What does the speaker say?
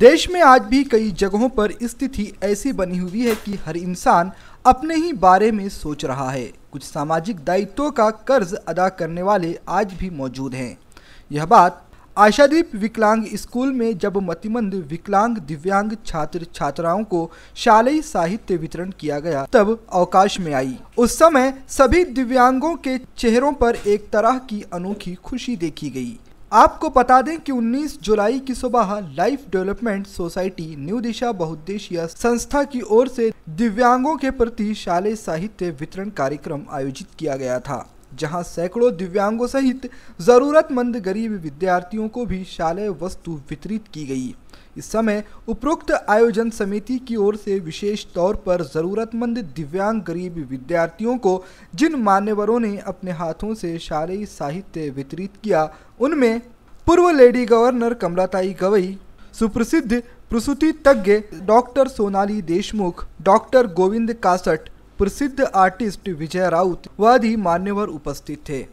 देश में आज भी कई जगहों पर स्थिति ऐसी बनी हुई है कि हर इंसान अपने ही बारे में सोच रहा है कुछ सामाजिक दायित्वों का कर्ज अदा करने वाले आज भी मौजूद हैं यह बात आशादीप विकलांग स्कूल में जब मतिमंद विकलांग दिव्यांग छात्र छात्राओं को शालेय साहित्य वितरण किया गया तब अवकाश में आई उस समय सभी दिव्यांगों के चेहरों पर एक तरह की अनोखी खुशी देखी गई आपको बता दें कि 19 जुलाई की सुबह life development society new Disha बहुद्देशीय संस्था की ओर से दिव्यांगों के प्रति शाले साहित्य वितरण कार्यक्रम आयोजित किया गया था जहां सैकड़ों दिव्यांगों सहित ज़रूरतमंद गरीब विद्यार्थियों को भी शालेय वस्तु वितरित की गई इस समय उपरोक्त आयोजन समिति की ओर से विशेष तौर पर ज़रूरतमंद दिव्यांग गरीब विद्यार्थियों को जिन मान्यवरों ने अपने हाथों से शालेय साहित्य वितरित किया उनमें पूर्व लेडी गवर्नर कमलाताई गवई सुप्रसिद्ध प्रसूति तज्ञ डॉक्टर सोनाली देशमुख डॉक्टर गोविंद कासट प्रसिद्ध आर्टिस्ट विजय राउत वादी मान्यवर उपस्थित थे